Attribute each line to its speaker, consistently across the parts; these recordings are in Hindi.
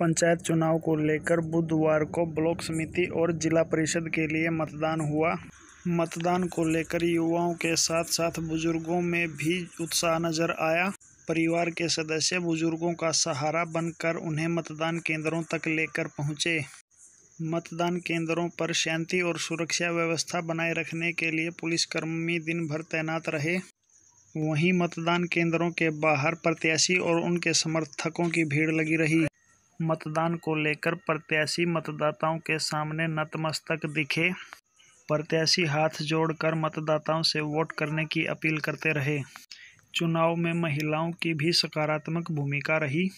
Speaker 1: पंचायत चुनाव को लेकर बुधवार को ब्लॉक समिति और जिला परिषद के लिए मतदान हुआ मतदान को लेकर युवाओं के साथ साथ बुजुर्गों में भी उत्साह नजर आया परिवार के सदस्य बुजुर्गों का सहारा बनकर उन्हें मतदान केंद्रों तक लेकर पहुंचे मतदान केंद्रों पर शांति और सुरक्षा व्यवस्था बनाए रखने के लिए पुलिसकर्मी दिन भर तैनात रहे वहीं मतदान केंद्रों के बाहर प्रत्याशी और उनके समर्थकों की भीड़ लगी रही मतदान को लेकर प्रत्याशी मतदाताओं के सामने नतमस्तक दिखे प्रत्याशी हाथ जोड़कर मतदाताओं से वोट करने की अपील करते रहे चुनाव में महिलाओं की भी सकारात्मक भूमिका रही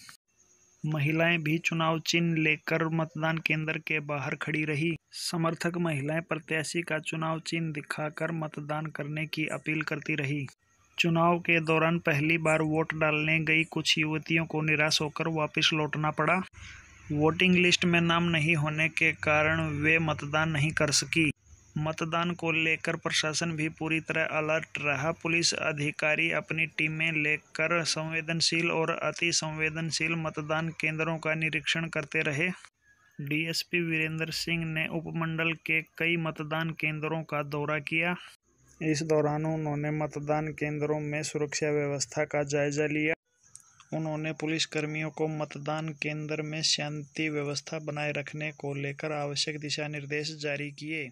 Speaker 1: महिलाएं भी चुनाव चिन्ह लेकर मतदान केंद्र के बाहर खड़ी रही समर्थक महिलाएं प्रत्याशी का चुनाव चिन्ह दिखाकर मतदान करने की अपील करती रही चुनाव के दौरान पहली बार वोट डालने गई कुछ युवतियों को निराश होकर वापस लौटना पड़ा वोटिंग लिस्ट में नाम नहीं होने के कारण वे मतदान नहीं कर सकी मतदान को लेकर प्रशासन भी पूरी तरह अलर्ट रहा पुलिस अधिकारी अपनी टीमें लेकर संवेदनशील और अति संवेदनशील मतदान केंद्रों का निरीक्षण करते रहे डीएसपी वीरेंद्र सिंह ने उपमंडल के कई मतदान केंद्रों का दौरा किया इस दौरान उन्होंने मतदान केंद्रों में सुरक्षा व्यवस्था का जायजा लिया उन्होंने पुलिसकर्मियों को मतदान केंद्र में शांति व्यवस्था बनाए रखने को लेकर आवश्यक दिशा निर्देश जारी किए